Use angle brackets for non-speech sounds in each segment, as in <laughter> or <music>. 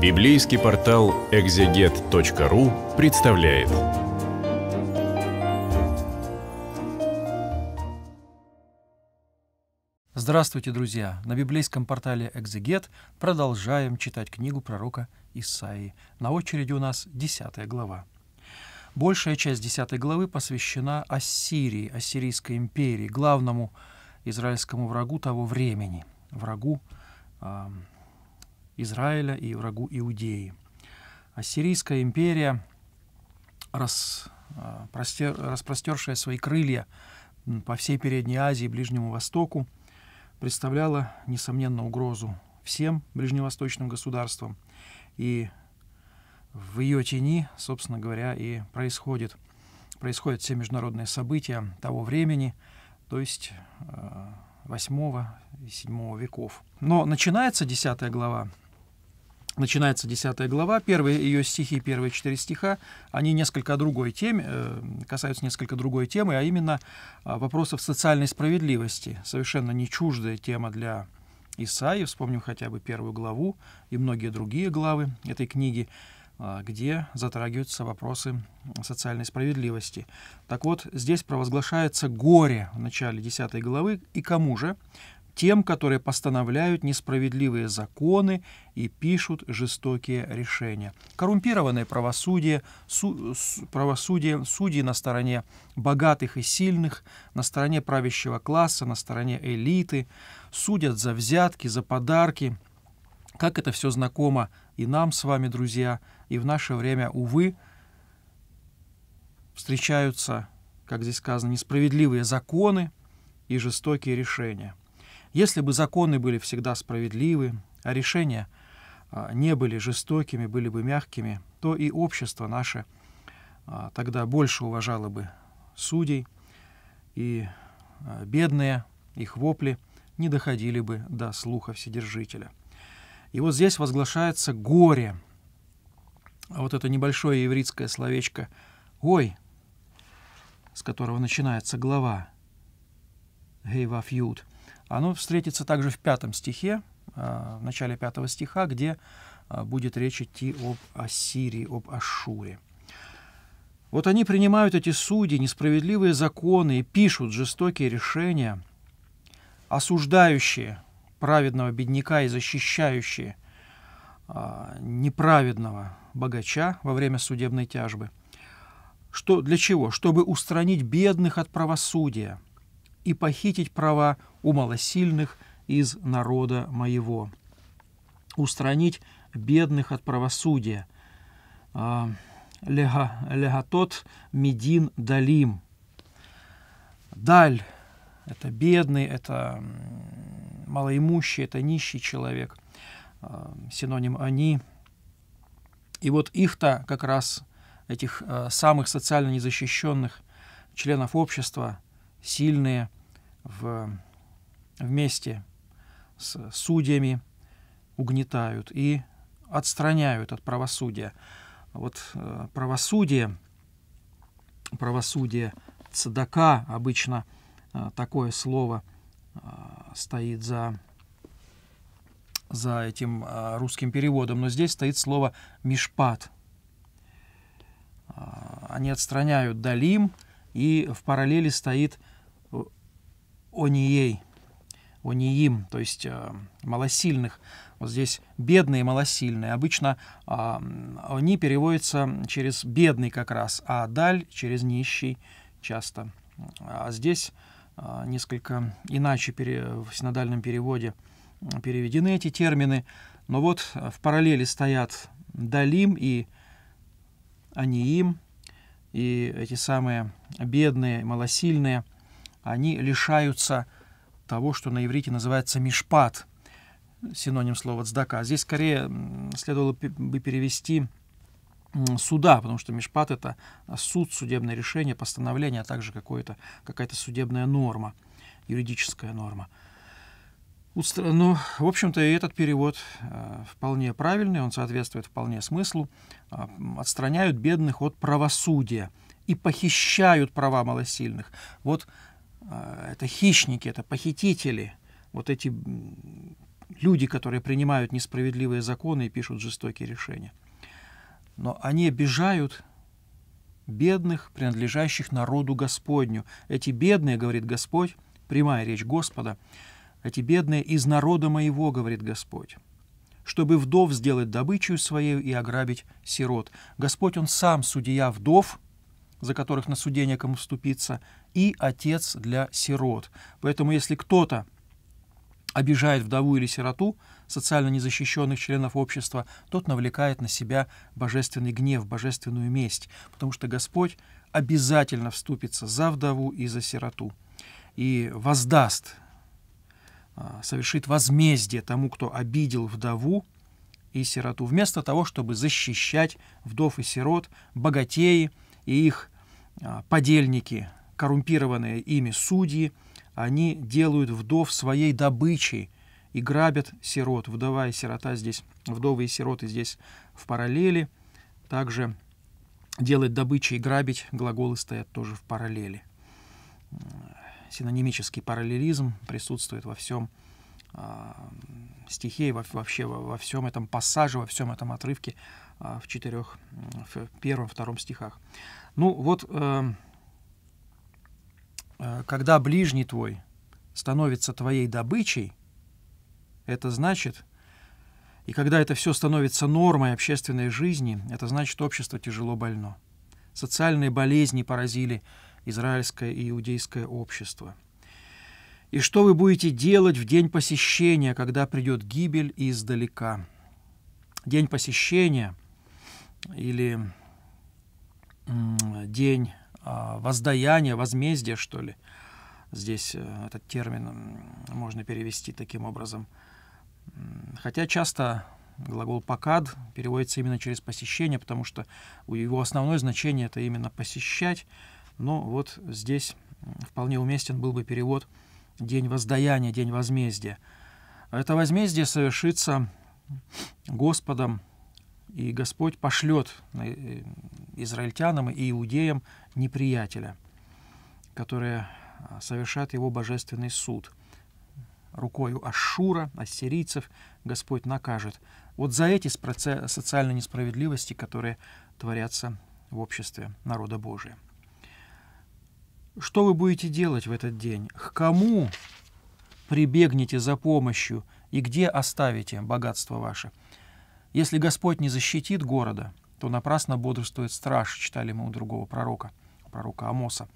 Библейский портал экзегет.ру представляет. Здравствуйте, друзья! На библейском портале «Экзегет» продолжаем читать книгу пророка Исаии. На очереди у нас 10 глава. Большая часть 10 главы посвящена Ассирии, Ассирийской империи, главному израильскому врагу того времени, врагу, Израиля и врагу Иудеи. Ассирийская империя, а, распростершая свои крылья по всей Передней Азии и Ближнему Востоку, представляла, несомненно, угрозу всем ближневосточным государствам. И в ее тени, собственно говоря, и происходит, происходят все международные события того времени, то есть 8 а, и 7 веков. Но начинается 10 глава начинается 10 глава, первые ее стихи, первые четыре стиха, они несколько другой теме, э, касаются несколько другой темы, а именно а, вопросов социальной справедливости, совершенно не чуждая тема для Исаии, вспомним хотя бы первую главу и многие другие главы этой книги, а, где затрагиваются вопросы социальной справедливости. Так вот, здесь провозглашается горе в начале 10 главы, и кому же? тем, которые постановляют несправедливые законы и пишут жестокие решения. Коррумпированное правосудие, су, с, правосудие судьи на стороне богатых и сильных, на стороне правящего класса, на стороне элиты, судят за взятки, за подарки. Как это все знакомо и нам с вами, друзья, и в наше время, увы, встречаются, как здесь сказано, несправедливые законы и жестокие решения. Если бы законы были всегда справедливы, а решения а, не были жестокими, были бы мягкими, то и общество наше а, тогда больше уважало бы судей, и а, бедные, их вопли не доходили бы до слуха Вседержителя. И вот здесь возглашается горе. Вот это небольшое еврейское словечко «Ой», с которого начинается глава «Гейвафьюд», оно встретится также в пятом стихе, э, в начале пятого стиха, где э, будет речь идти об Ассирии, об Ашуре. Вот они принимают эти судьи, несправедливые законы и пишут жестокие решения, осуждающие праведного бедняка и защищающие э, неправедного богача во время судебной тяжбы. Что, для чего? Чтобы устранить бедных от правосудия – и похитить права у малосильных из народа моего, устранить бедных от правосудия. А, лега, легатот Медин Далим. Даль – это бедный, это малоимущий, это нищий человек, а, синоним «они». И вот их-то как раз, этих а, самых социально незащищенных членов общества – сильные в, вместе с судьями угнетают и отстраняют от правосудия. Вот э, правосудие, правосудие цедака, обычно э, такое слово э, стоит за, за этим э, русским переводом, но здесь стоит слово «мишпат». Э, они отстраняют «далим», и в параллели стоит онией, ониим, то есть э, малосильных. Вот здесь бедные и малосильные. Обычно э, они переводятся через бедный как раз, а даль через нищий часто. А здесь э, несколько иначе пере, в синодальном переводе переведены эти термины. Но вот э, в параллели стоят далим и аниим, и эти самые бедные, малосильные – они лишаются того, что на иврите называется мишпат, синоним слова цдака. Здесь скорее следовало бы перевести суда, потому что мишпат — это суд, судебное решение, постановление, а также какая-то судебная норма, юридическая норма. Ну, в общем-то, и этот перевод э, вполне правильный, он соответствует вполне смыслу. А, отстраняют бедных от правосудия и похищают права малосильных. Вот а, это хищники, это похитители, вот эти люди, которые принимают несправедливые законы и пишут жестокие решения. Но они обижают бедных, принадлежащих народу Господню. Эти бедные, говорит Господь, прямая речь Господа, эти бедные из народа моего, говорит Господь, чтобы вдов сделать добычу своей и ограбить сирот. Господь, Он сам судья вдов, за которых на суде некому вступиться, и отец для сирот. Поэтому если кто-то обижает вдову или сироту, социально незащищенных членов общества, тот навлекает на себя божественный гнев, божественную месть, потому что Господь обязательно вступится за вдову и за сироту и воздаст, а, совершит возмездие тому, кто обидел вдову и сироту, вместо того, чтобы защищать вдов и сирот, богатеи, и их а, подельники, коррумпированные ими судьи, они делают вдов своей добычей и грабят сирот. Вдова и сирота здесь, вдовы и сироты здесь в параллели. Также делать добычей и грабить глаголы стоят тоже в параллели. Э, синонимический параллелизм присутствует во всем а, стихе, вообще во, всем этом пассаже, во всем этом отрывке а, в четырех, в первом, втором стихах. Ну вот, э, э, когда ближний твой становится твоей добычей, это значит, и когда это все становится нормой общественной жизни, это значит, общество тяжело больно. Социальные болезни поразили израильское и иудейское общество. И что вы будете делать в день посещения, когда придет гибель издалека? День посещения или день а, воздаяния, возмездия, что ли. Здесь э, этот термин можно перевести таким образом. Хотя часто глагол «покад» переводится именно через посещение, потому что его основное значение — это именно посещать. Но вот здесь вполне уместен был бы перевод «день воздаяния», «день возмездия». Это возмездие совершится Господом и Господь пошлет э, израильтянам и иудеям неприятеля, которые а, совершат его божественный суд. Рукою Ашура, ассирийцев, Господь накажет. Вот за эти социальные несправедливости, которые творятся в обществе народа Божия. Что вы будете делать в этот день? К кому прибегнете за помощью и где оставите богатство ваше? «Если Господь не защитит города, то напрасно бодрствует страж», читали мы у другого пророка, пророка Амоса.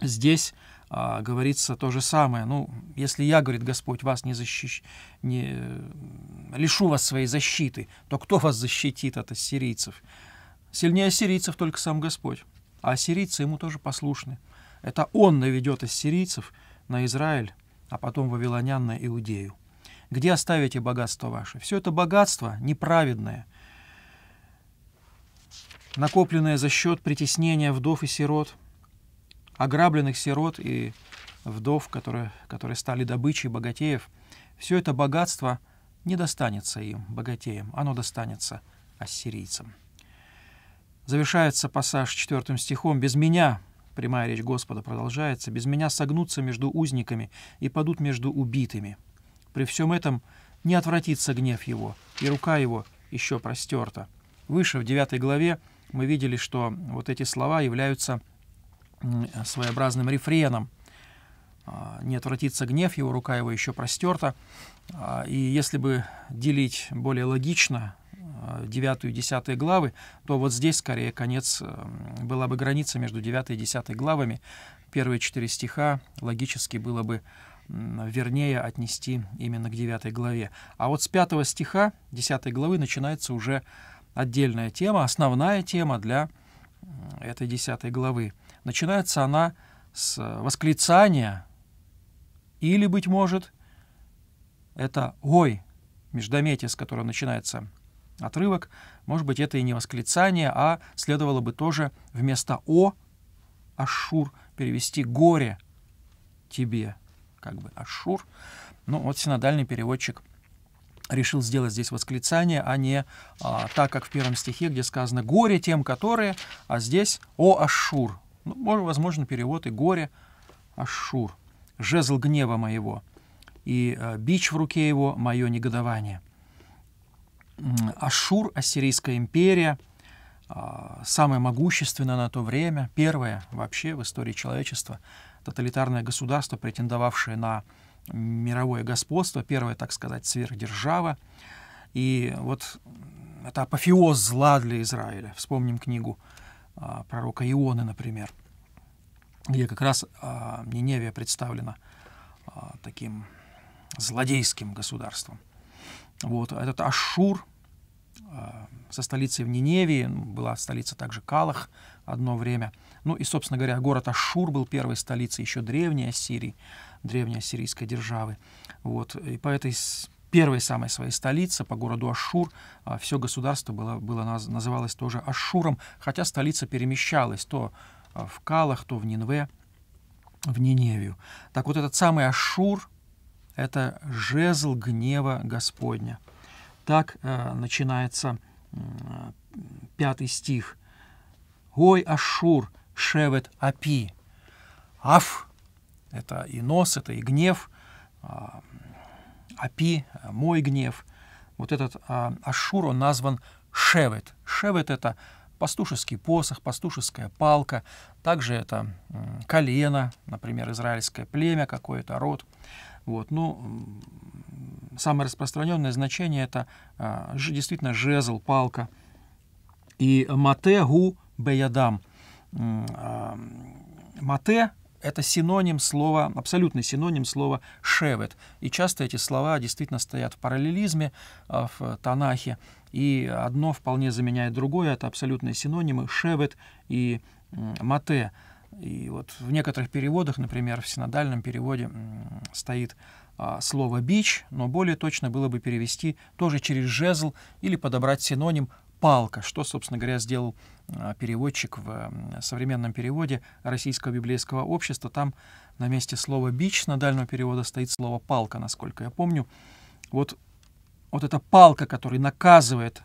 Здесь а, говорится то же самое. Ну, если я, говорит Господь, вас не защищ... не... Э, лишу вас своей защиты, то кто вас защитит от ассирийцев? Сильнее ассирийцев только сам Господь. А ассирийцы ему тоже послушны. Это он наведет ассирийцев на Израиль, а потом вавилонян на Иудею. Где оставите богатство ваше? Все это богатство неправедное, накопленное за счет притеснения вдов и сирот, ограбленных сирот и вдов, которые, которые стали добычей богатеев, все это богатство не достанется им, богатеям, оно достанется ассирийцам. Завершается пассаж четвертым стихом «Без меня Прямая речь Господа продолжается. «Без меня согнутся между узниками и падут между убитыми». При всем этом не отвратится гнев его, и рука его еще простерта. Выше, в 9 главе, мы видели, что вот эти слова являются своеобразным рефреном. А, «Не отвратится гнев его, рука его еще простерта». А, и если бы делить более логично 9 а, и 10 главы, то вот здесь скорее конец, была бы граница между 9 и 10 главами. Первые четыре стиха логически было бы вернее отнести именно к 9 главе. А вот с 5 стиха 10 главы начинается уже отдельная тема, основная тема для этой 10 главы. Начинается она с восклицания или, быть может, это «Ой!» междометие, с которого начинается отрывок. Может быть, это и не восклицание, а следовало бы тоже вместо «о» Ашур перевести «горе тебе» как бы Ашур. Ну, вот синодальный переводчик решил сделать здесь восклицание, а не а, так, как в первом стихе, где сказано «горе тем, которые», а здесь «о Ашур». Ну, может, возможно, перевод и «горе Ашур». «Жезл гнева моего» и а, «бич в руке его мое негодование». Ашур, Ассирийская империя – а, самое могущественное на то время, первое вообще в истории человечества тоталитарное государство, претендовавшее на мировое господство, первое, так сказать, сверхдержава. И вот это апофеоз зла для Израиля. Вспомним книгу а, пророка Ионы, например, где как раз а, Ниневия представлена таким злодейским государством. Вот этот Ашур, Э, со столицей в Ниневии, ну, была столица также Калах одно время. Ну и, собственно говоря, город Ашур был первой столицей еще древней Ассирии, древней ассирийской державы. Вот. И по этой первой самой своей столице, по городу Ашур, э, все государство было, было, называлось тоже Ашуром, хотя столица перемещалась то э, в Калах, то в Нинве, в Ниневию. Так вот этот самый Ашур — это жезл гнева Господня — так э, начинается пятый стих. Ой, Ашур шевет апи». Аф — это и нос, это и гнев. А, апи — мой гнев. Вот этот а, Ашур, он назван шевет. Шевет — это пастушеский посох, пастушеская палка, также это колено, например, израильское племя какое-то, род. Вот. Ну, самое распространенное значение это а, действительно жезл, палка. И мате гу беядам. А, мате это синоним слова, абсолютный синоним слова «шевет». И часто эти слова действительно стоят в параллелизме а, в Танахе, и одно вполне заменяет другое, это абсолютные синонимы «шевет» и «мате». И вот в некоторых переводах, например, в синодальном переводе стоит а, слово «бич», но более точно было бы перевести тоже через «жезл» или подобрать синоним «палка», что, собственно говоря, сделал а, переводчик в современном переводе Российского библейского общества. Там на месте слова «бич» синодального перевода стоит слово «палка», насколько я помню. Вот, вот эта палка, которая наказывает,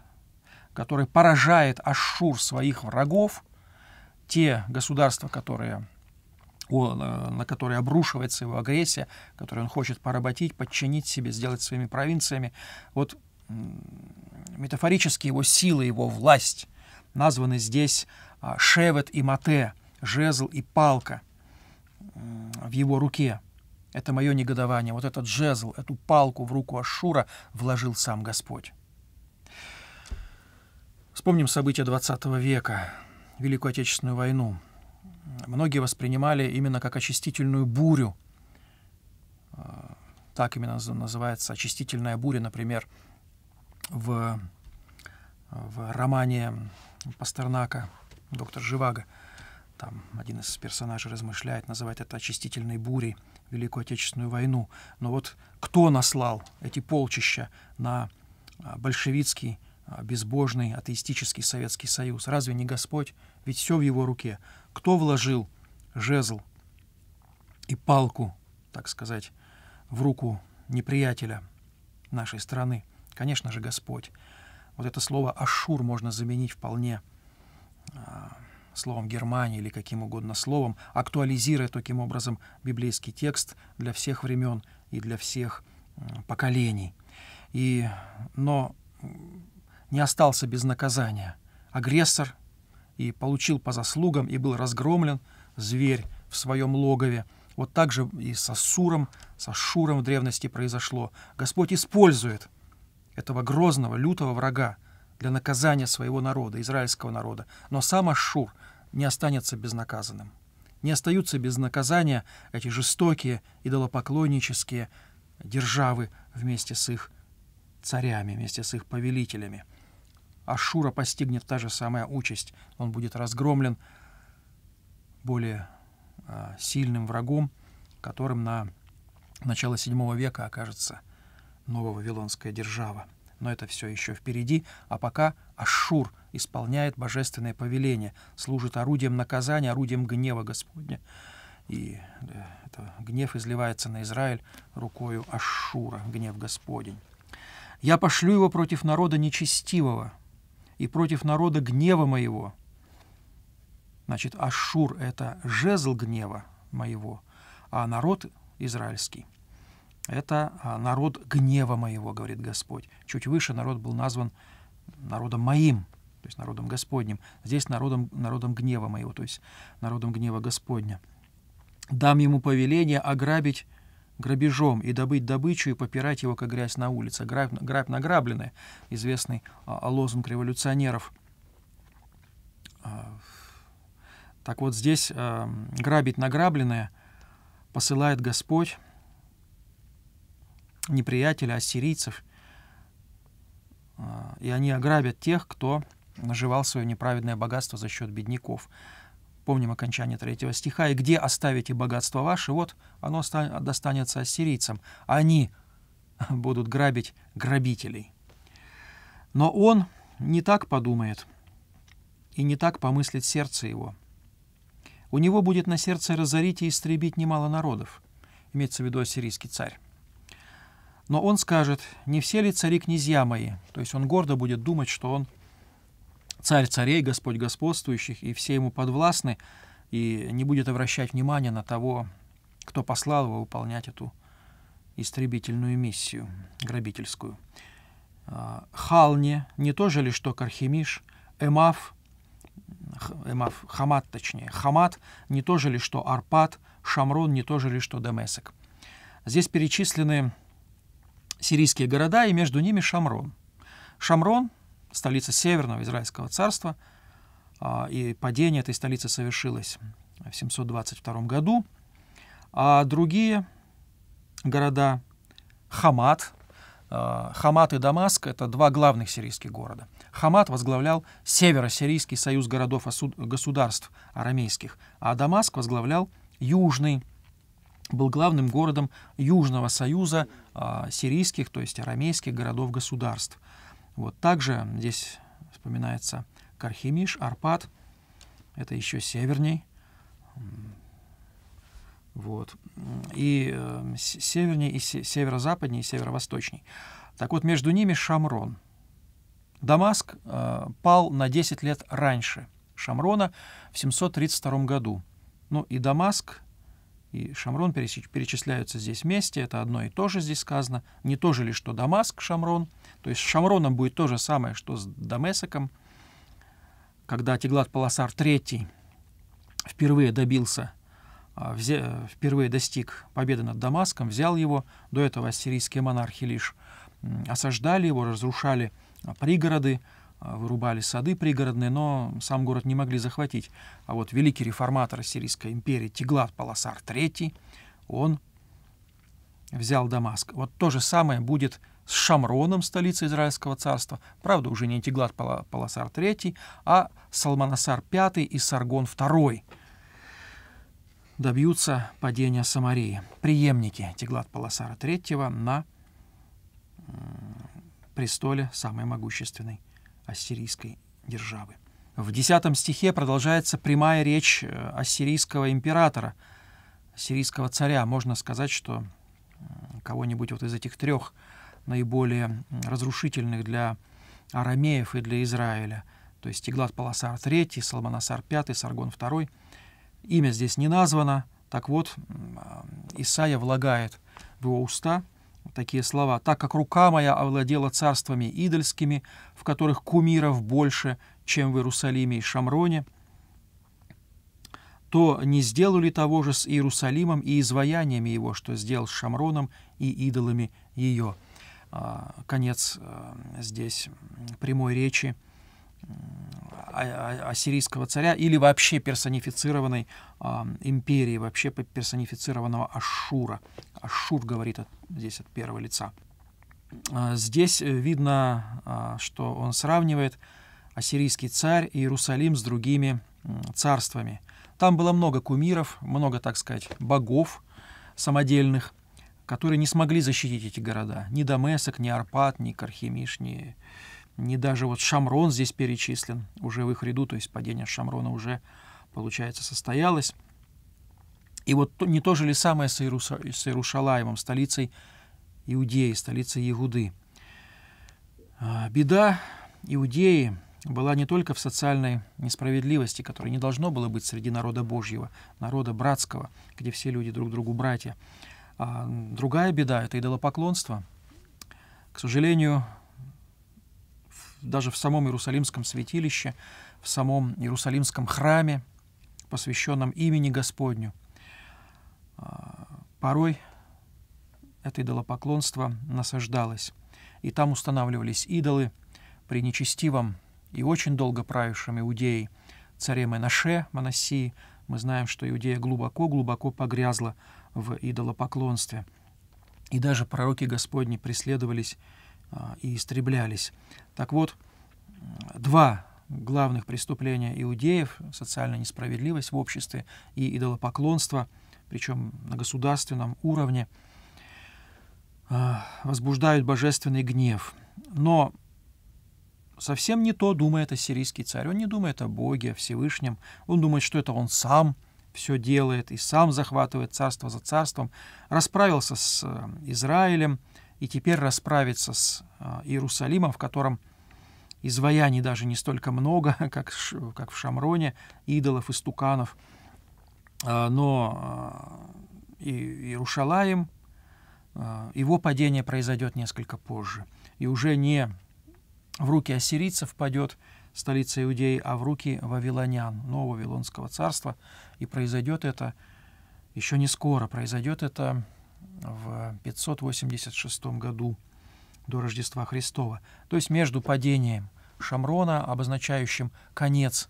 которая поражает Ашур своих врагов, те государства, которые на которые обрушивается его агрессия, которую он хочет поработить, подчинить себе, сделать своими провинциями. Вот метафорически его сила, его власть названы здесь а, шевет и мате, жезл и палка в его руке. Это мое негодование. Вот этот жезл, эту палку в руку Ашура вложил сам Господь. Вспомним события 20 века. Великую Отечественную войну многие воспринимали именно как очистительную бурю. А, так именно называется очистительная буря, например, в, в романе Пастернака «Доктор Живаго». Там один из персонажей размышляет, называет это очистительной бурей Великую Отечественную войну. Но вот кто наслал эти полчища на а, большевистский а, безбожный атеистический Советский Союз. Разве не Господь? Ведь все в его руке. Кто вложил жезл и палку, так сказать, в руку неприятеля нашей страны? Конечно же, Господь. Вот это слово «ашур» можно заменить вполне а, словом Германии или каким угодно словом, актуализируя таким образом библейский текст для всех времен и для всех поколений. И, но не остался без наказания. Агрессор и получил по заслугам и был разгромлен зверь в своем логове. Вот так же и с Ассуром, с Ашуром в древности произошло. Господь использует этого грозного, лютого врага для наказания своего народа, израильского народа. Но сам Ашур не останется безнаказанным. Не остаются без наказания эти жестокие, идолопоклоннические державы вместе с их царями, вместе с их повелителями. Ашура постигнет та же самая участь. Он будет разгромлен более а, сильным врагом, которым на начало VII века окажется новая Вавилонская держава. Но это все еще впереди, а пока Ашур исполняет божественное повеление, служит орудием наказания, орудием гнева Господня. И это гнев изливается на Израиль рукою Ашура, гнев Господень. «Я пошлю его против народа нечестивого, и против народа гнева моего». Значит, Ашур — это жезл гнева моего, а народ израильский — это а, народ гнева моего, говорит Господь. Чуть выше народ был назван народом моим, то есть народом Господним. Здесь народом, народом гнева моего, то есть народом гнева Господня. Дам ему повеление ограбить грабежом и добыть добычу и попирать его, как грязь на улице. Грабь, грабь награблены, известный а, а, лозунг революционеров. А, так вот здесь а, грабить награбленное посылает Господь неприятеля, а ассирийцев, и они ограбят тех, кто наживал свое неправедное богатство за счет бедняков. Помним окончание третьего стиха. «И где оставите богатство ваше, вот оно достанется ассирийцам. Они будут грабить грабителей». Но он не так подумает и не так помыслит сердце его. У него будет на сердце разорить и истребить немало народов, имеется в виду ассирийский царь. Но он скажет, не все ли цари князья мои? То есть он гордо будет думать, что он царь царей, Господь господствующих, и все ему подвластны, и не будет обращать внимания на того, кто послал его выполнять эту истребительную миссию, грабительскую. А, Халне, не то же ли, что Кархимиш, Эмав, Эмав, Хамат точнее, Хамат, не то же ли, что Арпат, Шамрон, не то же ли, что Демесек. Здесь перечислены сирийские города, и между ними Шамрон. Шамрон столица Северного Израильского царства, а, и падение этой столицы совершилось в 722 году. А другие города Хамат, а, Хамат и Дамаск – это два главных сирийских города. Хамат возглавлял Северо-Сирийский союз городов-государств арамейских, а Дамаск возглавлял Южный, был главным городом Южного союза а, сирийских, то есть арамейских городов-государств – вот также здесь вспоминается Кархимиш, Арпад. Это еще северней. Вот. И э, северней, и северо-западней, и северо-восточней. Так вот, между ними Шамрон. Дамаск э, пал на 10 лет раньше Шамрона в 732 году. Ну и Дамаск и Шамрон перечисляются здесь вместе, это одно и то же здесь сказано, не то же ли, что Дамаск, Шамрон, то есть с Шамроном будет то же самое, что с Дамесоком, когда Теглат Паласар III впервые добился, а, впервые достиг победы над Дамаском, взял его, до этого ассирийские монархи лишь осаждали его, разрушали а, пригороды, а, вырубали сады пригородные, но сам город не могли захватить. А вот великий реформатор Сирийской империи Теглат Паласар III, он взял Дамаск. Вот то же самое будет с Шамроном, столицей Израильского царства. Правда, уже не Теглат Паласар III, а Салманасар V и Саргон II добьются падения Самарии. Приемники Теглат Паласара III на престоле самой могущественной ассирийской державы. В 10 стихе продолжается прямая речь э, ассирийского императора, ассирийского царя. Можно сказать, что кого-нибудь вот из этих трех наиболее разрушительных для арамеев и для Израиля, то есть Иглат Паласар III, Салманасар V, Саргон II. Имя здесь не названо. Так вот, а, Исаия влагает в его уста – такие слова. «Так как рука моя овладела царствами идольскими, в которых кумиров больше, чем в Иерусалиме и Шамроне, то не сделали того же с Иерусалимом и изваяниями его, что сделал с Шамроном и идолами ее». А, конец э, здесь прямой речи а, а, ассирийского царя или вообще персонифицированной э, империи, вообще персонифицированного Ашура. Ашур говорит от, здесь от первого лица. Э, здесь видно, э, что он сравнивает ассирийский царь и Иерусалим с другими э, царствами. Там было много кумиров, много, так сказать, богов самодельных, которые не смогли защитить эти города. Ни Дамесок, ни Арпат, ни Кархимиш, ни не даже вот Шамрон здесь перечислен уже в их ряду, то есть падение Шамрона уже, получается, состоялось. И вот не то же ли самое с, Иеруса, с Иерушалаемом, столицей Иудеи, столицей Игуды. А, беда Иудеи была не только в социальной несправедливости, которая не должно было быть среди народа Божьего, народа братского, где все люди друг другу братья. А другая беда — это идолопоклонство. К сожалению, даже в самом Иерусалимском святилище, в самом Иерусалимском храме, посвященном имени Господню. А, порой это идолопоклонство насаждалось, и там устанавливались идолы при нечестивом и очень долго правившем Иудеи царе Менаше, Манасии. Мы знаем, что Иудея глубоко-глубоко погрязла в идолопоклонстве. И даже пророки Господни преследовались а, и истреблялись. Так вот, два главных преступления иудеев – социальная несправедливость в обществе и идолопоклонство, причем на государственном уровне, а, возбуждают божественный гнев. Но совсем не то думает ассирийский царь. Он не думает о Боге, о Всевышнем. Он думает, что это он сам все делает и сам захватывает царство за царством. Расправился с э, Израилем – и теперь расправиться с а, Иерусалимом, в котором изваяний даже не столько много, <laughs> как, как в Шамроне, идолов и стуканов, а, но а, и Иерушалаем, его падение произойдет несколько позже. И уже не в руки ассирийцев падет столица Иудеи, а в руки вавилонян, нового Вавилонского царства. И произойдет это еще не скоро, произойдет это в 586 году до Рождества Христова, то есть между падением Шамрона, обозначающим конец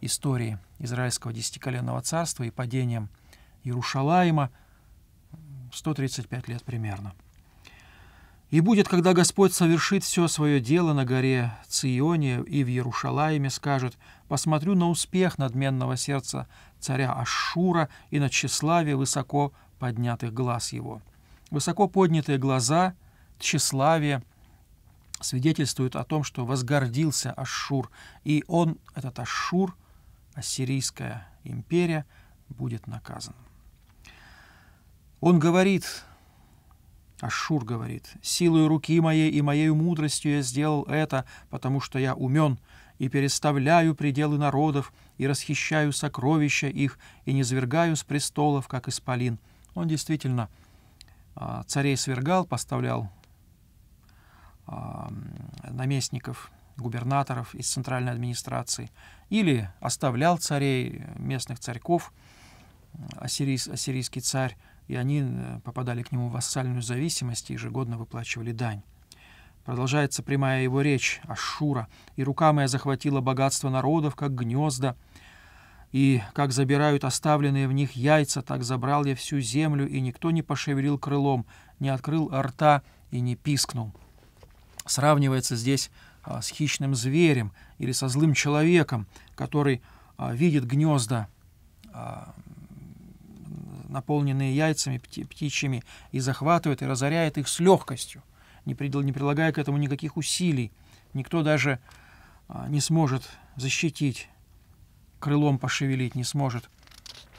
истории Израильского десятиколенного царства, и падением Иерушалаима, 135 лет примерно. «И будет, когда Господь совершит все свое дело на горе Ционе и в Иерушалаиме, скажет, «Посмотрю на успех надменного сердца царя Ашура и на тщеславие высоко поднятых глаз его. Высоко поднятые глаза, тщеславие свидетельствуют о том, что возгордился Ашшур, и он, этот Ашшур, Ассирийская империя, будет наказан. Он говорит, Ашшур говорит, «Силою руки моей и моей мудростью я сделал это, потому что я умен, и переставляю пределы народов, и расхищаю сокровища их, и низвергаю с престолов, как исполин. Он действительно а, царей свергал, поставлял а, наместников, губернаторов из центральной администрации, или оставлял царей, э, местных царьков, ассирийс, ассирийский царь, и они э, попадали к нему в вассальную зависимость и ежегодно выплачивали дань. Продолжается прямая его речь, Ашура, «И рука моя захватила богатство народов, как гнезда, и как забирают оставленные в них яйца, так забрал я всю землю, и никто не пошевелил крылом, не открыл рта и не пискнул. Сравнивается здесь а, с хищным зверем или со злым человеком, который а, видит гнезда, а, наполненные яйцами пти птичьими, и захватывает и разоряет их с легкостью, не, придел, не прилагая к этому никаких усилий. Никто даже а, не сможет защитить крылом пошевелить не сможет.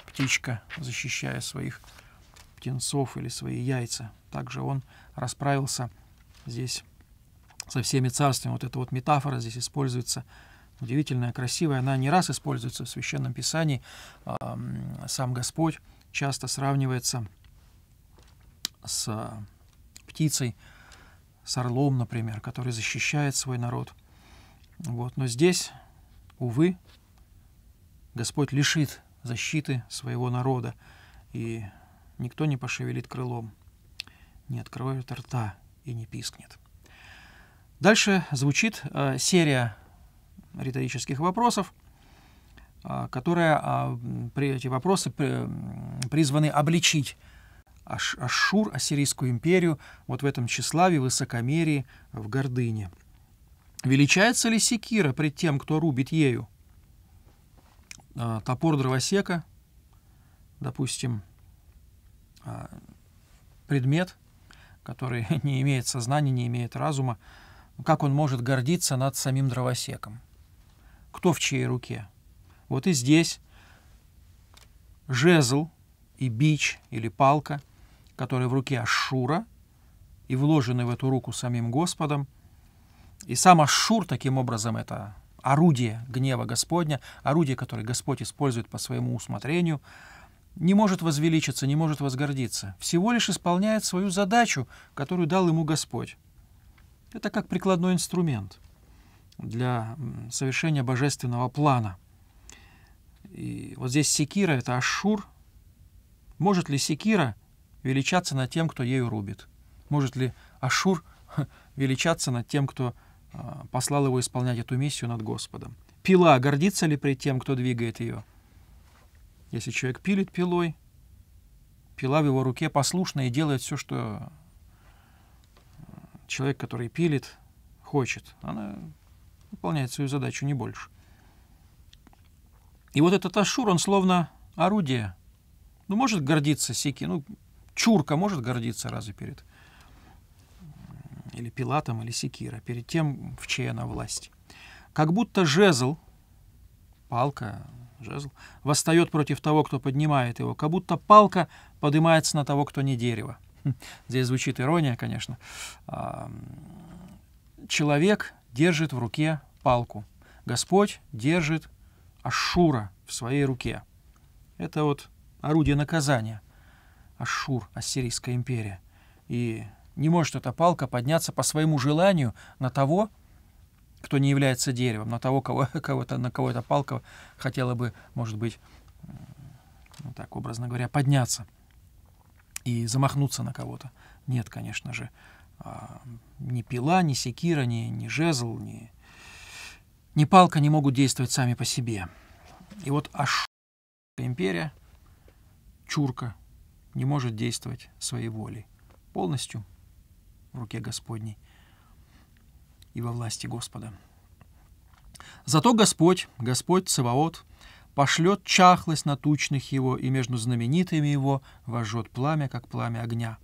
Птичка, защищая своих птенцов или свои яйца. Также он расправился здесь со всеми царствами. Вот эта вот метафора здесь используется удивительная, красивая. Она не раз используется в Священном Писании. Сам Господь часто сравнивается с а, птицей, с орлом, например, который защищает свой народ. Вот. Но здесь, увы, Господь лишит защиты своего народа, и никто не пошевелит крылом, не открывает рта и не пискнет. Дальше звучит э, серия риторических вопросов, э, которые а, эти вопросы призваны обличить Аш, Ассирийскую империю, вот в этом тщеславе, высокомерии, в гордыне. Величается ли секира пред тем, кто рубит ею? А, топор дровосека, допустим, а, предмет, который <laughs> не имеет сознания, не имеет разума, как он может гордиться над самим дровосеком? Кто в чьей руке? Вот и здесь жезл и бич или палка, которые в руке Ашура и вложены в эту руку самим Господом. И сам Ашур таким образом это орудие гнева Господня, орудие, которое Господь использует по своему усмотрению, не может возвеличиться, не может возгордиться, всего лишь исполняет свою задачу, которую дал ему Господь. Это как прикладной инструмент для совершения божественного плана. И вот здесь секира — это ашур. Может ли секира величаться над тем, кто ею рубит? Может ли ашур <laughs> величаться над тем, кто а, послал его исполнять эту миссию над Господом. Пила гордится ли при тем, кто двигает ее? Если человек пилит пилой, пила в его руке послушна и делает все, что э, человек, который пилит, хочет. Она выполняет свою задачу, не больше. И вот этот Ашур, он словно орудие. Ну, может гордиться Сики, ну, Чурка может гордиться разве перед или Пилатом, или Секира, перед тем, в чьей она власти. Как будто жезл, палка, жезл, восстает против того, кто поднимает его, как будто палка поднимается на того, кто не дерево. Хм, здесь звучит ирония, конечно. А, человек держит в руке палку. Господь держит Ашура в своей руке. Это вот орудие наказания. Ашур, Ассирийская империя. И не может эта палка подняться по своему желанию на того, кто не является деревом, на того, кого, <laughs> кого -то, на кого эта палка хотела бы, может быть, ну, так образно говоря, подняться и замахнуться на кого-то. Нет, конечно же, а, ни пила, ни секира, ни, ни жезл, ни, ни палка не могут действовать сами по себе. И вот Ашурская империя, Чурка, не может действовать своей волей полностью – в руке Господней и во власти Господа. Зато Господь, Господь Цаваот, пошлет чахлость на тучных его, и между знаменитыми его вожжет пламя, как пламя огня.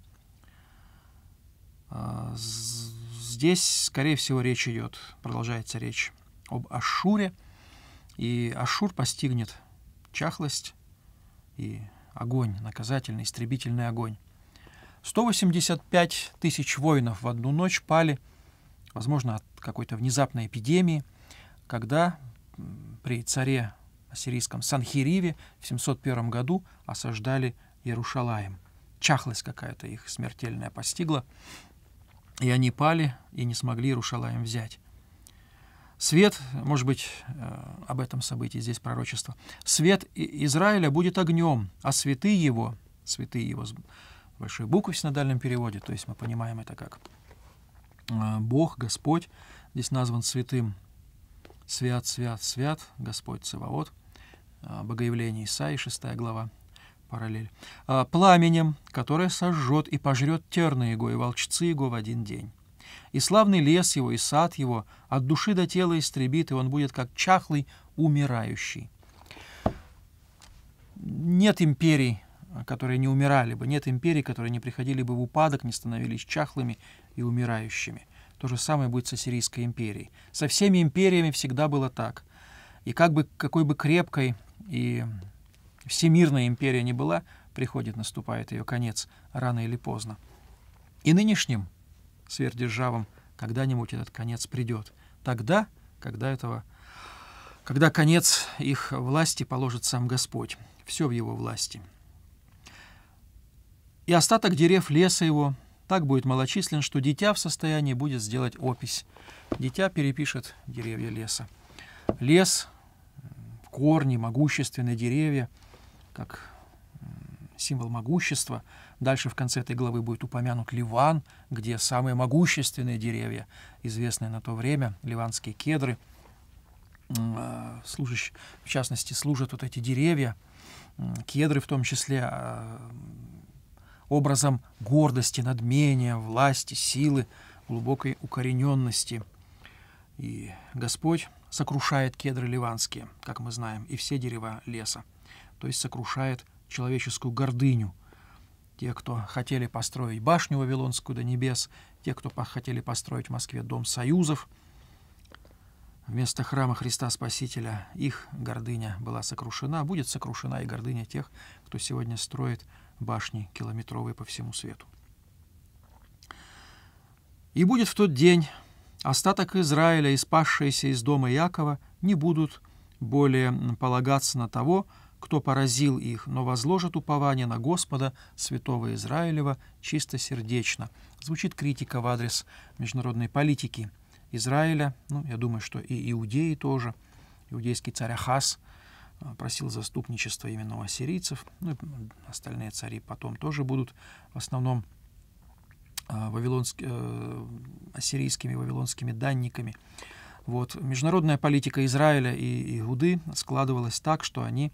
А, здесь, скорее всего, речь идет, продолжается речь об Ашуре, и Ашур постигнет чахлость и огонь, наказательный, истребительный огонь. 185 тысяч воинов в одну ночь пали, возможно, от какой-то внезапной эпидемии, когда при царе ассирийском Санхириве в 701 году осаждали Ярушалаем. Чахлость какая-то их смертельная постигла, и они пали и не смогли Ярушалаем взять. Свет, может быть, э, об этом событии здесь пророчество, свет Израиля будет огнем, а святые его, святые его большой буквы в синодальном переводе, то есть мы понимаем это как э, Бог, Господь, здесь назван святым, свят, свят, свят, Господь Цеваот, э, Богоявление Исаии, 6 глава, параллель, «Э, пламенем, которое сожжет и пожрет терны его и волчцы его в один день. И славный лес его, и сад его от души до тела истребит, и он будет как чахлый, умирающий. Нет империй а, которые не умирали бы, нет империй, которые не приходили бы в упадок, не становились чахлыми и умирающими. То же самое будет с Ассирийской империей. Со всеми империями всегда было так. И как бы, какой бы крепкой и всемирной империя не была, приходит, наступает ее конец рано или поздно. И нынешним сверхдержавам когда-нибудь этот конец придет. Тогда, когда этого когда конец их власти положит сам Господь. Все в его власти. И остаток дерев леса его так будет малочислен, что дитя в состоянии будет сделать опись. Дитя перепишет деревья леса. Лес, корни, могущественные деревья, как символ могущества. Дальше в конце этой главы будет упомянут Ливан, где самые могущественные деревья, известные на то время, ливанские кедры, а, служащие, в частности, служат вот эти деревья, кедры в том числе, а, образом гордости, надмения, власти, силы, глубокой укорененности. И Господь сокрушает кедры ливанские, как мы знаем, и все дерева леса, то есть сокрушает человеческую гордыню. Те, кто хотели построить башню Вавилонскую до небес, те, кто хотели построить в Москве Дом Союзов, вместо храма Христа Спасителя, их гордыня была сокрушена, будет сокрушена и гордыня тех, кто сегодня строит башни, километровые по всему свету. И будет в тот день остаток Израиля, испавшиеся из дома Якова, не будут более полагаться на того, кто поразил их, но возложат упование на Господа, святого Израилева, чистосердечно. Звучит критика в адрес международной политики Израиля, ну, я думаю, что и иудеи тоже. Иудейский царь Ахас – а, просил заступничество именно у ассирийцев. Ну, остальные цари потом тоже будут в основном а, вавилонск... Э, ассирийскими вавилонскими данниками. Вот. Международная политика Израиля и Иуды складывалась так, что они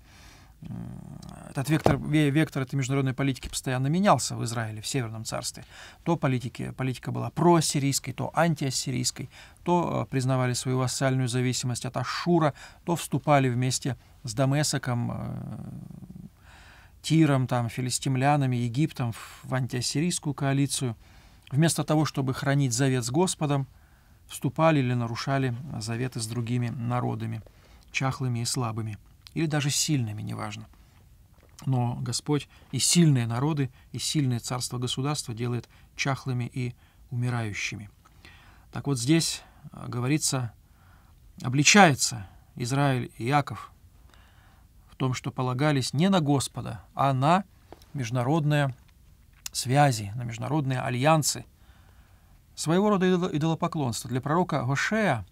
этот вектор, вектор этой международной политики постоянно менялся в Израиле, в Северном царстве. То политики, политика была проассирийской, то антиассирийской, то э, признавали свою вассальную зависимость от Ашура, то вступали вместе с Дамесоком, э, Тиром, там, филистимлянами, Египтом в антиассирийскую коалицию. Вместо того, чтобы хранить завет с Господом, вступали или нарушали заветы с другими народами, чахлыми и слабыми или даже сильными, неважно. Но Господь и сильные народы, и сильное царство государства делает чахлыми и умирающими. Так вот здесь э, говорится, обличается Израиль и Яков в том, что полагались не на Господа, а на международные связи, на международные альянсы. Своего рода идолопоклонство. Для пророка Гошея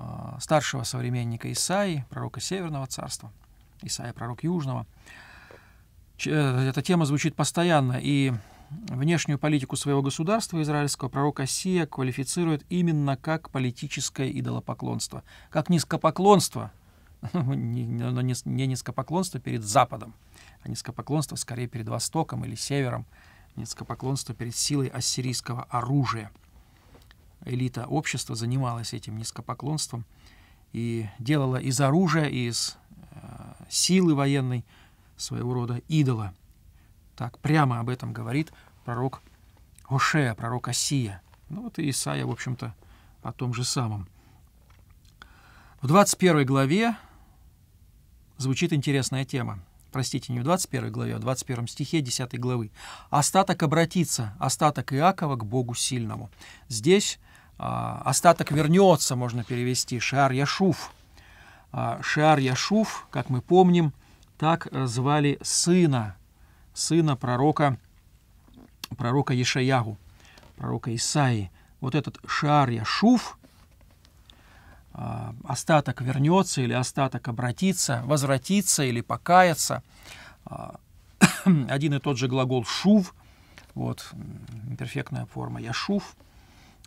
а, старшего современника Исаи, пророка Северного царства, Исаия пророк Южного. Э, эта тема звучит постоянно, и внешнюю политику своего государства израильского пророк Осия квалифицирует именно как политическое идолопоклонство, как низкопоклонство, <laughs> ну, но не низкопоклонство перед Западом, а низкопоклонство скорее перед Востоком или Севером, низкопоклонство перед силой ассирийского оружия – элита общества занималась этим низкопоклонством и делала из оружия, из э, силы военной своего рода идола. Так прямо об этом говорит пророк Ошея, пророк Осия. Ну вот и Исаия, в общем-то, о том же самом. В 21 главе звучит интересная тема. Простите, не в 21 главе, а в 21 стихе 10 главы. «Остаток обратится, остаток Иакова к Богу сильному». Здесь а, остаток вернется, можно перевести, Шар Яшуф. А, Шар Яшуф, как мы помним, так э, звали сына, сына пророка, пророка Ешаягу, пророка Исаии. Вот этот Шар Яшуф, а, остаток вернется или остаток обратится, возвратится или покаяться. <coughs> Один и тот же глагол «шув», вот, имперфектная форма «яшув»,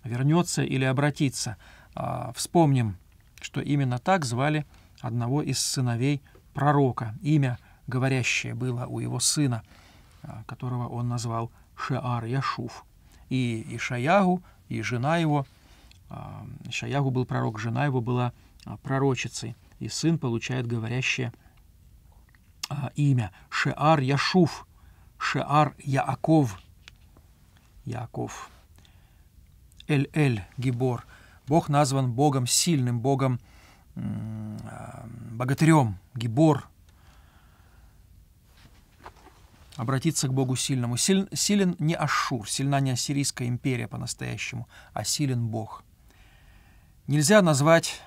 вернется или обратится. А, вспомним, что именно так звали одного из сыновей пророка. Имя говорящее было у его сына, а, которого он назвал Шеар Яшуф. И Ишаягу, и жена его, а, Ишаягу был пророк, жена его была пророчицей. И сын получает говорящее имя Шеар Яшуф, Шеар Яаков. Яаков. Эль-Эль, Гибор. Бог назван Богом сильным, Богом богатырем, Гибор. Обратиться к Богу сильному. Силь, силен не Ашур, сильна не Ассирийская империя по-настоящему, а силен Бог. Нельзя назвать,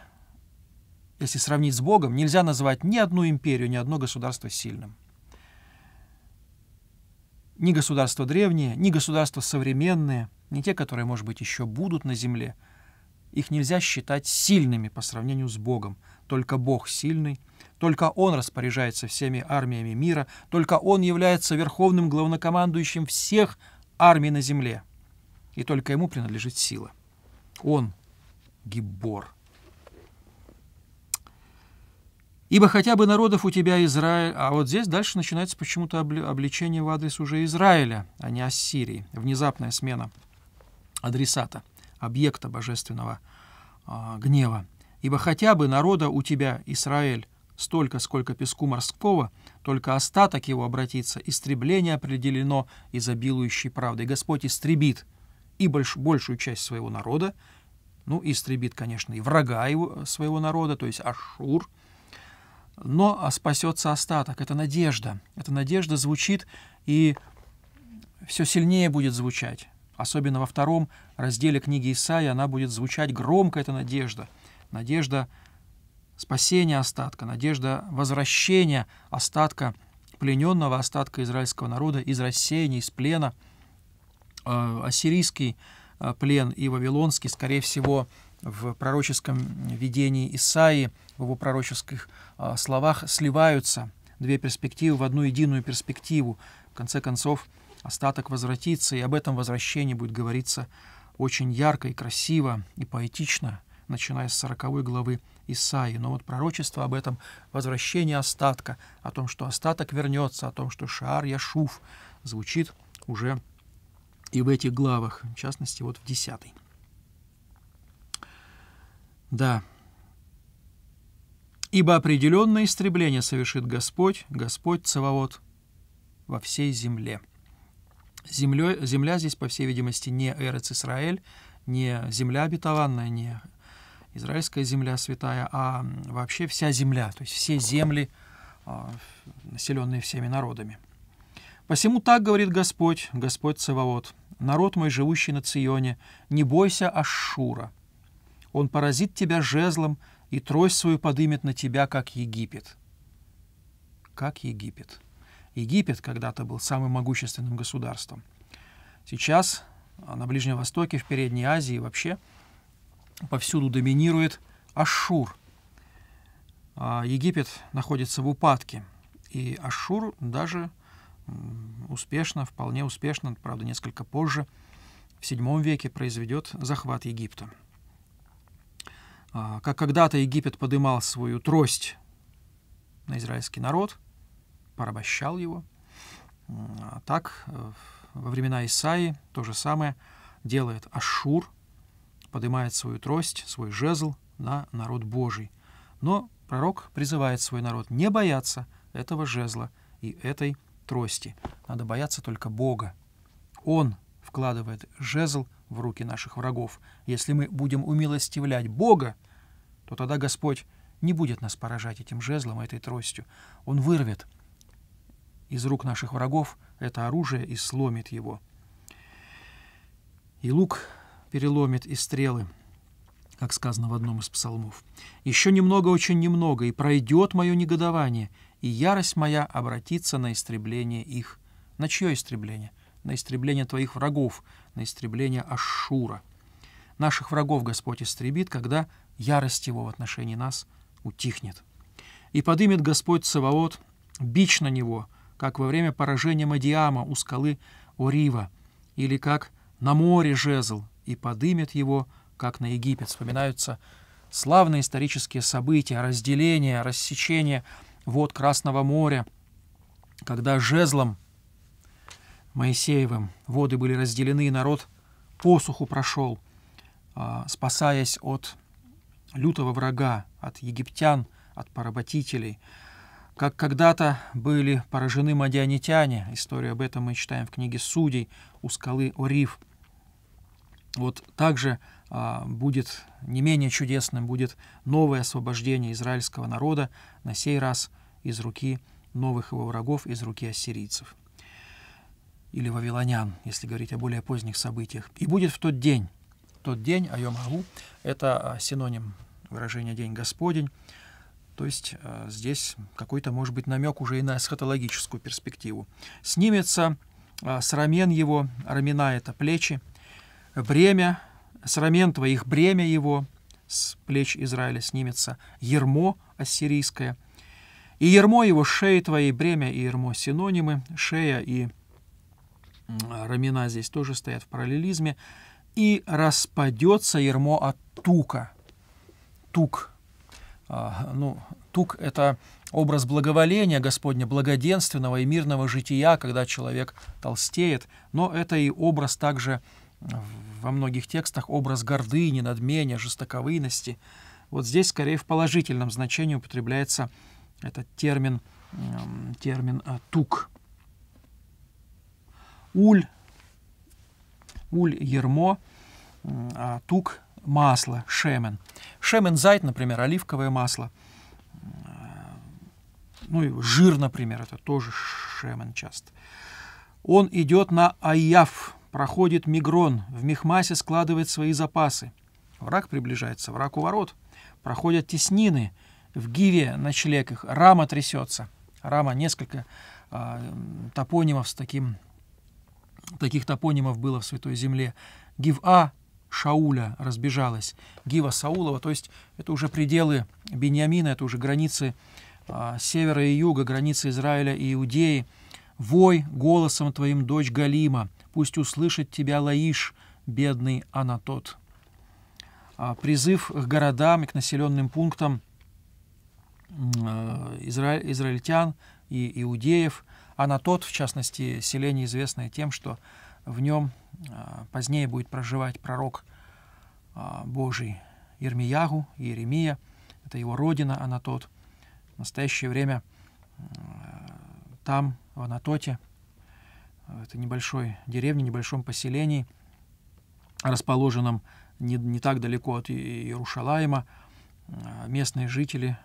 если сравнить с Богом, нельзя назвать ни одну империю, ни одно государство сильным ни государство древнее ни государство современное не те, которые, может быть, еще будут на земле. Их нельзя считать сильными по сравнению с Богом. Только Бог сильный, только Он распоряжается всеми армиями мира, только Он является верховным главнокомандующим всех армий на земле. И только Ему принадлежит сила. Он — Гиббор. Ибо хотя бы народов у тебя Израиль... А вот здесь дальше начинается почему-то обличение в адрес уже Израиля, а не Ассирии. Внезапная смена — адресата, объекта божественного э, гнева. Ибо хотя бы народа у тебя, Израиль, столько, сколько песку морского, только остаток его обратится, истребление определено изобилующей правдой. Господь истребит и больш, большую часть своего народа, ну, истребит, конечно, и врага его, своего народа, то есть Ашур, но а спасется остаток. Это надежда. Эта надежда звучит и все сильнее будет звучать. Особенно во втором разделе книги Исаии она будет звучать громко, эта надежда. Надежда спасения остатка, надежда возвращения остатка, плененного остатка израильского народа из рассеяния, из плена. Э, ассирийский э, плен и Вавилонский, скорее всего, в пророческом видении Исаии, в его пророческих э, словах сливаются две перспективы в одну единую перспективу. В конце концов, остаток возвратится, и об этом возвращении будет говориться очень ярко и красиво, и поэтично, начиная с 40 главы Исаии. Но вот пророчество об этом возвращении остатка, о том, что остаток вернется, о том, что Шаар Яшуф звучит уже и в этих главах, в частности, вот в 10. Да. «Ибо определенное истребление совершит Господь, Господь Цаваот во всей земле». Землё, земля здесь, по всей видимости, не Эрец Исраэль, не земля обетованная, не израильская земля святая, а вообще вся земля, то есть все земли, а, населенные всеми народами. «Посему так говорит Господь, Господь Саваот, народ мой, живущий на Ционе, не бойся Ашшура. Он поразит тебя жезлом, и трость свою подымет на тебя, как Египет». Как Египет. Египет когда-то был самым могущественным государством. Сейчас а, на Ближнем Востоке, в Передней Азии вообще повсюду доминирует Ашур. А, Египет находится в упадке, и Ашур даже успешно, вполне успешно, правда, несколько позже, в VII веке произведет захват Египта. А, как когда-то Египет подымал свою трость на израильский народ – порабощал его. А так, э, во времена Исаи то же самое делает Ашур, поднимает свою трость, свой жезл на народ Божий. Но пророк призывает свой народ не бояться этого жезла и этой трости. Надо бояться только Бога. Он вкладывает жезл в руки наших врагов. Если мы будем умилостивлять Бога, то тогда Господь не будет нас поражать этим жезлом, этой тростью. Он вырвет из рук наших врагов это оружие и сломит его. И лук переломит, и стрелы, как сказано в одном из псалмов. Еще немного, очень немного, и пройдет мое негодование, и ярость моя обратится на истребление их. На чье истребление? На истребление твоих врагов, на истребление Ашура. Наших врагов Господь истребит, когда ярость его в отношении нас утихнет. И подымет Господь Саваот, бич на него — как во время поражения Мадиама у скалы Орива, или как на море жезл, и подымет его, как на Египет. Вспоминаются славные исторические события, разделение, рассечение вод Красного моря, когда жезлом Моисеевым воды были разделены, и народ посуху прошел, а, спасаясь от лютого врага, от египтян, от поработителей – как когда-то были поражены мадианитяне, историю об этом мы читаем в книге «Судей» у скалы Ориф. Вот также а, будет не менее чудесным будет новое освобождение израильского народа, на сей раз из руки новых его врагов, из руки ассирийцев или вавилонян, если говорить о более поздних событиях. И будет в тот день, тот день, айом агу, это а, синоним выражения «день Господень», то есть э, здесь какой-то, может быть, намек уже и на эсхатологическую перспективу. Снимется э, с рамен его, рамена — это плечи, бремя, с рамен твоих бремя его, с плеч Израиля снимется ермо ассирийское, и ермо его шеи твоей, бремя и ермо — синонимы, шея и рамена здесь тоже стоят в параллелизме, и распадется ермо от тука. Тук а, ну, тук — это образ благоволения Господня, благоденственного и мирного жития, когда человек толстеет, но это и образ также во многих текстах, образ гордыни, надмения, жестоковыности. Вот здесь скорее в положительном значении употребляется этот термин, термин э, тук. Уль, уль, ермо, а тук масло, шемен. Шемен зайт, например, оливковое масло. Ну и жир, например, это тоже шемен часто. Он идет на Аяв, проходит Мигрон, в Мехмасе складывает свои запасы. Враг приближается, враг у ворот. Проходят теснины, в Гиве на их, рама трясется. Рама несколько э, топонимов с таким, таких топонимов было в Святой Земле. гив а Шауля разбежалась, Гива Саулова, то есть это уже пределы Беньямина, это уже границы а, севера и юга, границы Израиля и Иудеи. «Вой голосом твоим, дочь Галима, пусть услышит тебя Лаиш, бедный Анатот». А, призыв к городам и к населенным пунктам а, изра... израильтян и иудеев, Анатот, в частности, селение известное тем, что в нем а, позднее будет проживать пророк а, Божий Ермиягу, Иеремия. Это его родина Анатот. В настоящее время а, там, в Анатоте, в этой небольшой деревне, небольшом поселении, расположенном не, не так далеко от Иерушалаема, местные жители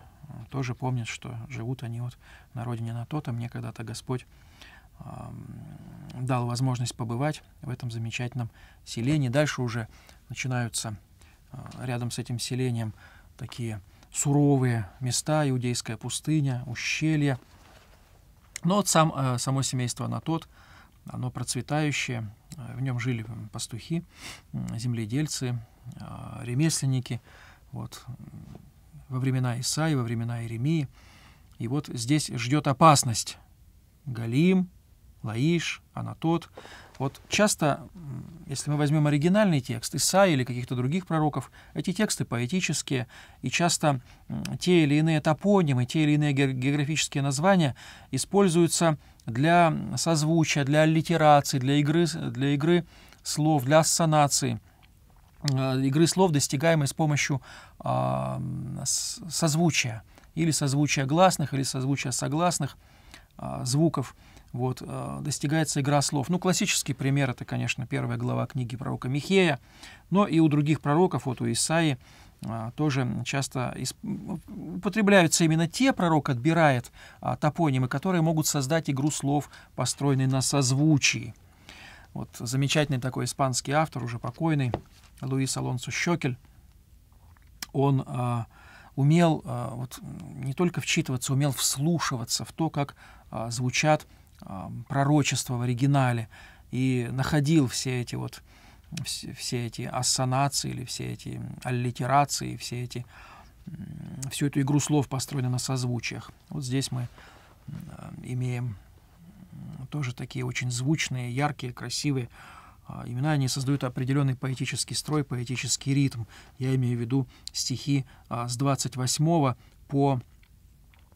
тоже помнят, что живут они вот на родине Анатота. Мне когда-то Господь дал возможность побывать в этом замечательном селении. Дальше уже начинаются а, рядом с этим селением такие суровые места, иудейская пустыня, ущелье. Но вот сам, э, само семейство на тот, оно процветающее, э, в нем жили пастухи, земледельцы, а, ремесленники. Вот, во времена Исаи, во времена Иеремии. И вот здесь ждет опасность. Галим, Лаиш, Анатот. Вот часто, если мы возьмем оригинальный текст Исаи или каких-то других пророков, эти тексты поэтические, и часто те или иные топонимы, те или иные географические названия используются для созвучия, для литерации, для игры, для игры слов, для ассонации э, игры слов, достигаемой с помощью э, созвучия или созвучия гласных, или созвучия согласных – а, звуков, вот, а, достигается игра слов. Ну, классический пример — это, конечно, первая глава книги пророка Михея, но и у других пророков, вот у Исаии, а, тоже часто употребляются именно те, пророк отбирает топонимы, которые могут создать игру слов, построенные на созвучии. Вот замечательный такой испанский автор, уже покойный, Луис Алонсо Щекель, он а, умел а, вот, не только вчитываться, умел вслушиваться в то, как а, звучат а, пророчества в оригинале, и находил все эти вот все, все эти ассонации или все эти аллитерации, все эти всю эту игру слов построена на созвучиях. Вот здесь мы а, имеем тоже такие очень звучные, яркие, красивые имена. Они создают определенный поэтический строй, поэтический ритм. Я имею в виду стихи с 28 по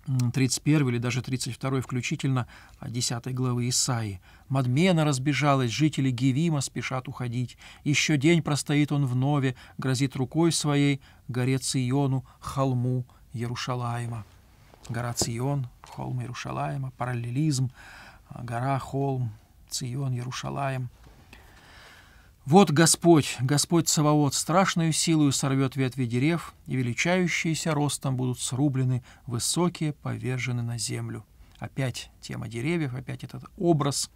31 или даже 32 включительно 10 а главы Исаи. «Мадмена разбежалась, жители Гевима спешат уходить. Еще день простоит он вновь, грозит рукой своей горе Циону, холму Ярушалаема». Гора Цион, холм Ярушалаема, параллелизм, а гора, холм, Цион, Ярушалаем – вот Господь, Господь Саваот, страшную силою сорвет ветви дерев, и величающиеся ростом будут срублены, высокие повержены на землю. Опять тема деревьев, опять этот образ.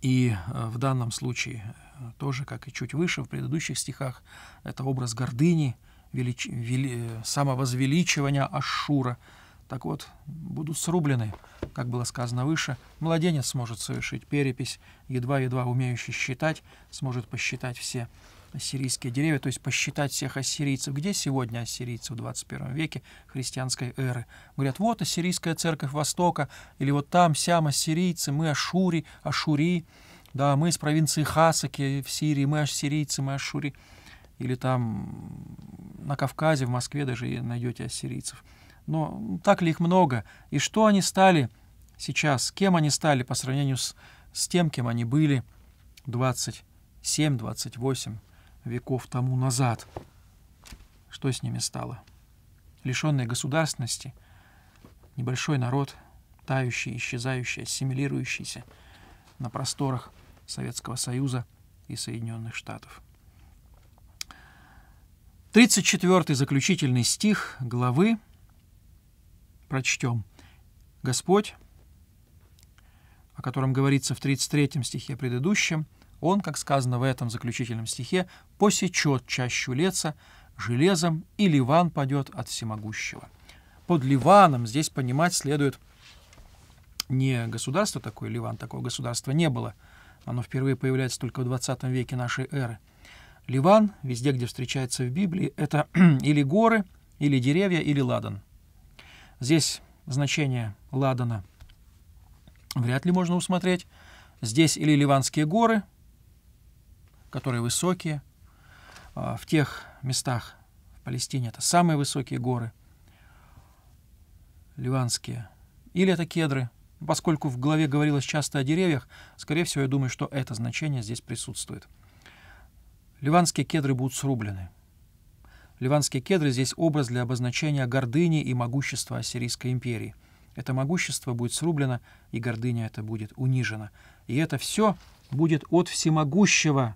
И э, в данном случае, э, тоже как и чуть выше, в предыдущих стихах, это образ гордыни, велич... вели... Э, самовозвеличивания Ашура – так вот, будут срублены, как было сказано выше, младенец сможет совершить перепись, едва-едва умеющий считать, сможет посчитать все ассирийские деревья, то есть посчитать всех ассирийцев. Где сегодня ассирийцы в 21 веке христианской эры? Говорят, вот ассирийская церковь Востока, или вот там, сям ассирийцы, мы ашури, ашури, да, мы из провинции Хасаки в Сирии, мы ассирийцы, мы ашури. Или там на Кавказе, в Москве даже найдете ассирийцев. Но так ли их много? И что они стали сейчас? Кем они стали по сравнению с, с тем, кем они были 27-28 веков тому назад? Что с ними стало? Лишенные государственности, небольшой народ, тающий, исчезающий, ассимилирующийся на просторах Советского Союза и Соединенных Штатов. 34 й заключительный стих главы прочтем. Господь, о котором говорится в 33 стихе предыдущем, он, как сказано в этом заключительном стихе, посечет чащу леса железом, и Ливан падет от всемогущего. Под Ливаном здесь понимать следует не государство такое, Ливан, такого государства не было. Оно впервые появляется только в 20 веке нашей эры. Ливан, везде, где встречается в Библии, это <clears throat> или горы, или деревья, или ладан. Здесь значение Ладана вряд ли можно усмотреть. Здесь или Ливанские горы, которые высокие. А, в тех местах в Палестине это самые высокие горы ливанские. Или это кедры. Поскольку в главе говорилось часто о деревьях, скорее всего, я думаю, что это значение здесь присутствует. Ливанские кедры будут срублены. Ливанские кедры здесь образ для обозначения гордыни и могущества Ассирийской империи. Это могущество будет срублено, и гордыня это будет унижена. И это все будет от всемогущего.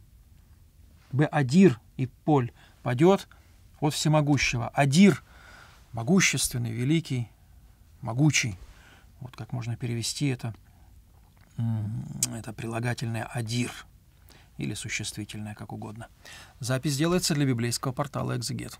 Беадир и Поль падет от всемогущего. Адир – могущественный, великий, могучий. Вот как можно перевести это, это прилагательное «адир» или существительное, как угодно. Запись делается для библейского портала «Экзегет».